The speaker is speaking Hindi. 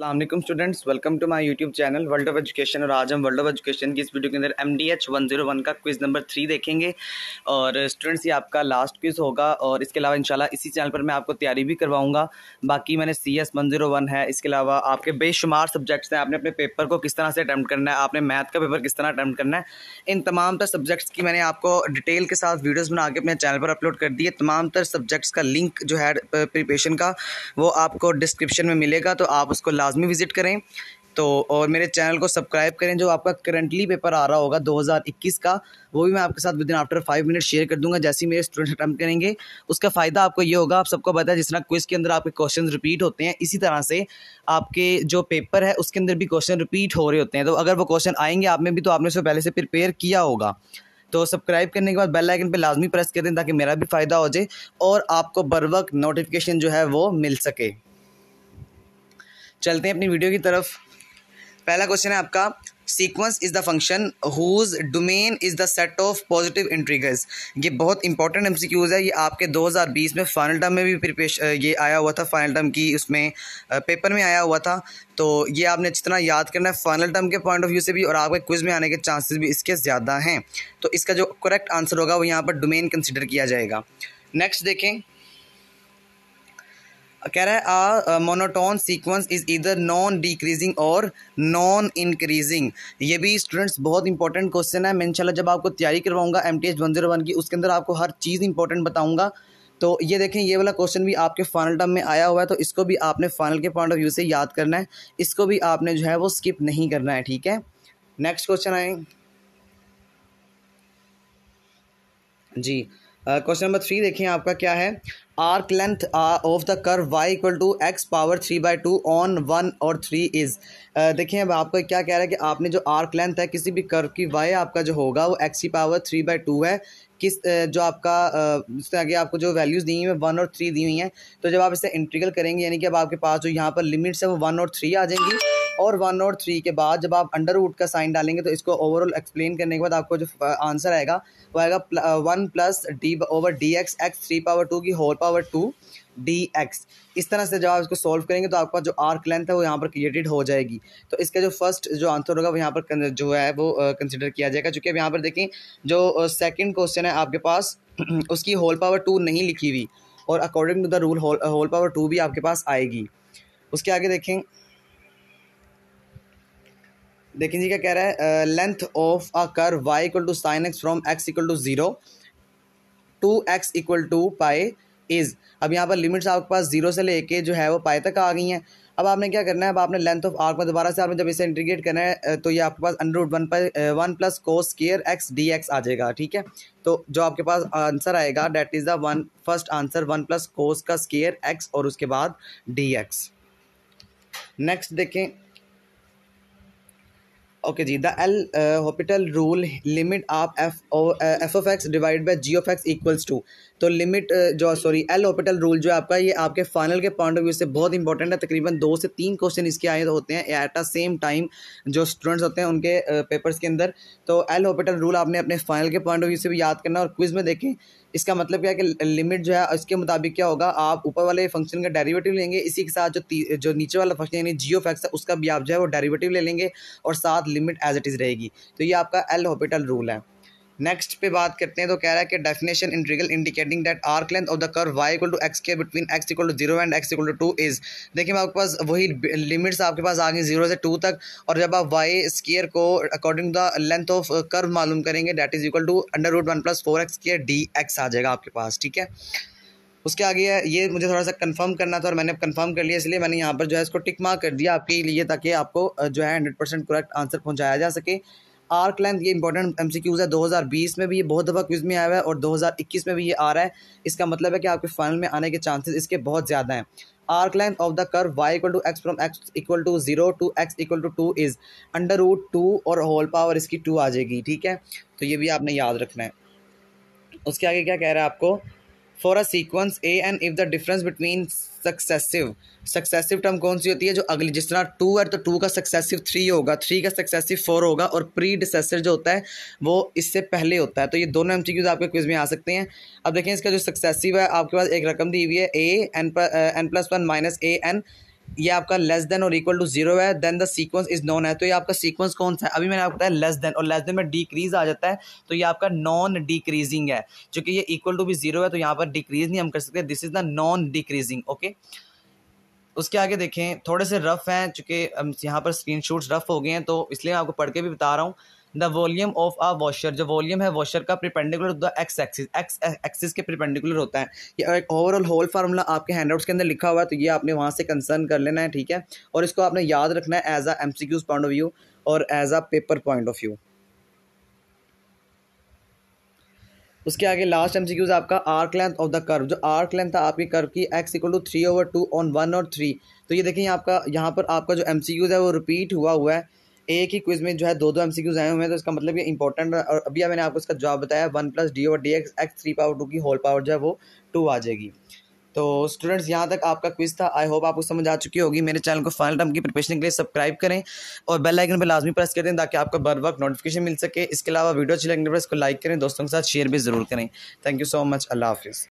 Aslam students welcome to my YouTube channel world of education और आज हम वर्ल्ड ऑफ एजुकेशन की इस वीडियो के अंदर M D H one zero one का क्विज़ नंबर थ्री देखेंगे और स्टूडेंट्स ये आपका लास्ट क्विज़ होगा और इसके अलावा इंशाल्लाह इसी चैनल पर मैं आपको तैयारी भी करवाऊंगा बाकी मैंने C S one zero one है इसके अलावा आपके बेशुमार सब्जेक्ट्स हैं आपने अपने पेपर को किस तरह से अटैम्प्ट करना है आपने मैथ का पेपर किस तरह अटैम्प्ट करना है इन तमाम तर सब्जेक्ट्स की मैंने आपको डिटेल के साथ वीडियोज़ बना के अपने चैनल पर अपलोड कर दी है तमाम तर सब्जेक्ट्स का लिंक जो है प्रिपरेशन का वो आपको डिस्क्रिप्शन में मिलेगा तो आप उसको लाजमी विज़िट करें तो और मेरे चैनल को सब्सक्राइब करें जो आपका करंटली पेपर आ रहा होगा 2021 का वो भी मैं आपके साथ within after five minute share कर दूंगा जैसे ही मेरे स्टूडेंट्स अटैम्प्ट करेंगे उसका फ़ायदा आपको ये होगा आप सबको पता है जिस तरह क्विज़ के अंदर आपके क्वेश्चन रिपीट होते हैं इसी तरह से आपके जो पेपर है उसके अंदर भी क्वेश्चन रिपीट हो रहे होते हैं तो अगर वो क्वेश्चन आएंगे आप में भी तो आपने उसको पहले से प्रिपेयर किया होगा तो सब्सक्राइब करने के बाद बेल आइकन पर लाजमी प्रेस कर दें ताकि मेरा भी फ़ायदा हो जाए और आपको बर वक्त नोटिफिकेशन जो है वो मिल सके चलते हैं अपनी वीडियो की तरफ पहला क्वेश्चन है आपका sequence is the function whose domain is the set of positive integers ये बहुत इंपॉर्टेंट एम है ये आपके 2020 में फाइनल टर्म में भी प्रिपेश ये आया हुआ था फाइनल टर्म की उसमें पेपर में आया हुआ था तो ये आपने जितना याद करना है फाइनल टर्म के पॉइंट ऑफ व्यू से भी और आपके क्विज में आने के चांसेस भी इसके ज़्यादा हैं तो इसका जो करेक्ट आंसर होगा वो यहाँ पर डोमेन कंसिडर किया जाएगा नेक्स्ट देखें कह रहा है a monotone sequence is either non decreasing और नॉन इंक्रीजिंग ये भी स्टूडेंट्स बहुत इंपॉर्टेंट क्वेश्चन है मैं इंशाल्लाह जब आपको तैयारी करवाऊंगा M T H one zero one की उसके अंदर आपको हर चीज़ इंपॉर्टेंट बताऊंगा तो ये देखें ये वाला क्वेश्चन भी आपके फाइनल टर्म में आया हुआ है तो इसको भी आपने फाइनल के पॉइंट ऑफ व्यू से याद करना है इसको भी आपने जो है वो स्किप नहीं करना है ठीक है नेक्स्ट क्वेश्चन आए जी क्वेश्चन नंबर थ्री देखें आपका क्या है arc length of the curve y equal to x power three by two on one और थ्री इज़ देखिए अब आपका क्या कह रहा है कि आपने जो आर्क लेंथ है किसी भी कर्व की वाई आपका जो होगा वो एक्स की पावर थ्री बाई टू है किस जो आपका इससे आगे आपको जो वैल्यूज़ दी हुई हैं वन और थ्री दी हुई हैं तो जब आप इसे इंट्रीगल करेंगे यानी कि अब आपके पास जो यहाँ पर लिमिट्स है वो वन और थ्री आ जाएंगी और वन और थ्री के बाद जब आप अंडर वुड का साइन डालेंगे तो इसको ओवरऑल एक्सप्लेन करने के बाद आपको जो आंसर uh, आएगा वो आएगा one plus d over d x x three power two की whole power two d x इस तरह से जब आप इसको सॉल्व करेंगे तो आपका जो आर्क लेंथ है वो यहाँ पर क्रिएटेड हो जाएगी तो इसका जो फर्स्ट जो आंसर होगा वो यहाँ पर जो है वो कंसिडर uh, किया जाएगा चूँकि अब यहाँ पर देखें जो सेकेंड uh, क्वेश्चन है आपके पास उसकी होल पावर टू नहीं लिखी हुई और according to the rule whole whole power two भी आपके पास आएगी उसके आगे देखें देखिए जी क्या कह रहा है length of a curve y equal to sine x from x equal to zero to x equal to pi is अब यहाँ पर लिमिट्स आपके पास जीरो से लेके जो है वो पाए तक आ गई हैं अब आपने क्या करना है अब आपने लेंथ ऑफ आर्क में दोबारा से आपने जब इसे इंटीग्रेट करना है तो ये आपके पास अंडर रूट वन पर one plus cos square x d x आ जाएगा ठीक है तो जो आपके पास आंसर आएगा that is the one first answer one plus cos का स्केयर एक्स और उसके बाद डी एक्स नेक्स्ट देखें ओके जी the L uh, rule limit of f of uh, x divide by g by x equals to तो लिमिट uh, जो सॉरी एल ऑपिटल रूल जो है आपका ये आपके फाइनल के पॉइंट ऑफ व्यू से बहुत इंपॉर्टेंट है तकरीबन दो से तीन क्वेश्चन इसके आए होते हैं एट अ सेम टाइम जो स्टूडेंट्स होते हैं उनके पेपर्स uh, के अंदर तो एल ऑपिटल रूल आपने अपने फाइनल के पॉइंट ऑफ व्यू से भी याद करना और क्विज में देखें इसका मतलब क्या है कि लिमिट जो है इसके मुताबिक क्या होगा आप ऊपर वाले फंक्शन का डेरिवेटिव लेंगे इसी के साथ जो जो नीचे वाला फंक्शन यानी जियो फैक्स है उसका भी आप जो है वो डेरिवेटिव ले लेंगे और साथ लिमिट एज इट इज़ रहेगी तो ये आपका एल हॉपिटल रूल है नेक्स्ट पे बात करते हैं तो कह रहा है कि डेफिनेशन रिगल indicating that arc length of the curve y equal to x के between x equal to zero and x equal to two is देखिए आपके पास वही लिमिट्स आपके पास आ गई जीरो से टू तक और जब आप वाई स्केयर को according to the length of curve मालूम करेंगे that is equal to under root one plus four x square d x आ जाएगा आपके पास ठीक है उसके आगे है ये मुझे थोड़ा सा कंफर्म करना था और मैंने कंफर्म कर लिया इसलिए मैंने यहाँ पर जो है इसको टिक मार्क कर दिया आपके लिए ताकि आपको जो है हंड्रेड परसेंट करेक्ट आंसर पहुँचाया जा सके आर्क लेंथ ये इंपॉर्टेंट एम है 2020 में भी ये बहुत दफ़ा क्विज़ में आया हुआ है और 2021 में भी ये आ रहा है इसका मतलब है कि आपके फाइनल में आने के चांसेस इसके बहुत ज़्यादा हैं arc length of the curve y equal to x from x equal to zero to x equal to two is under root two और होल पावर इसकी टू आ जाएगी ठीक है तो ये भी आपने याद रखना है उसके आगे क्या कह रहा है आपको for a sequence a and if the difference between successive successive term कौन सी होती है जो अगली जिस तरह टू है तो टू का सक्सेसिव थ्री होगा थ्री का सक्सेसिव फोर होगा और प्री डिसेसर जो होता है वो इससे पहले होता है तो ये दोनों एम आपके क्विज में आ सकते हैं अब देखें इसका जो सक्सेसिव है आपके पास एक रकम दी हुई है a n n plus one minus a n ये आपका लेस देन और इक्वल टू जीरो है then the sequence is non है तो ये आपका सीक्वेंस कौन सा है अभी मैंने आपको बताया लेस देन और लेस देन में डिक्रीज आ जाता है तो ये आपका नॉन डिक्रीजिंग है क्योंकि ये इक्वल टू भी जीरो है तो यहाँ पर डिक्रीज नहीं हम कर सकते this is the non decreasing okay उसके आगे देखें थोड़े से रफ़ हैं चूंकि यहाँ पर स्क्रीन रफ़ हो गए हैं तो इसलिए मैं आपको पढ़ के भी बता रहा हूँ the volume of a washer जो वॉल्यूम है वॉशर का perpendicular the x axis x axis के प्रिपेंडिकुलर होता है ये एक ओवरऑल होल फार्मूला आपके हैंड आउट्स के अंदर लिखा हुआ है तो ये आपने वहाँ से कंसर्न कर लेना है ठीक है और इसको आपने याद रखना है as a M C Qs point of view और as a paper point of view उसके आगे लास्ट एम सी क्यूज आपका arc length of the curve जो आर्क लेंथ था आपकी कर्व की x equal to three over two on one और थ्री तो ये देखिए आपका यहाँ पर आपका जो एम सी क्यूज है वो रिपीट हुआ हुआ है एक ही क्विज में जो है दो दो एमसीक्यूज आए हुए हैं तो इसका मतलब ये इंपॉर्टेंट और अभी मैंने आपको इसका जवाब बताया वन प्लस डी और d x x three power two की होल पावर जो है वो टू आ जाएगी तो स्टूडेंट्स यहाँ तक आपका क्विज था आई होप आपको समझ आ चुकी होगी मेरे चैनल को फाइनल टर्म की प्रिपरेशन के लिए सब्सक्राइब करें और बेल आइकन पर लाजमी प्रेस कर दें ताकि आपको बर वक्त नोटिफिकेशन मिल सके इसके अलावा वीडियो अच्छी लगने पर इसको लाइक करें दोस्तों के साथ शेयर भी ज़रूर करें थैंक यू सो मच अल्लाह हाफिज़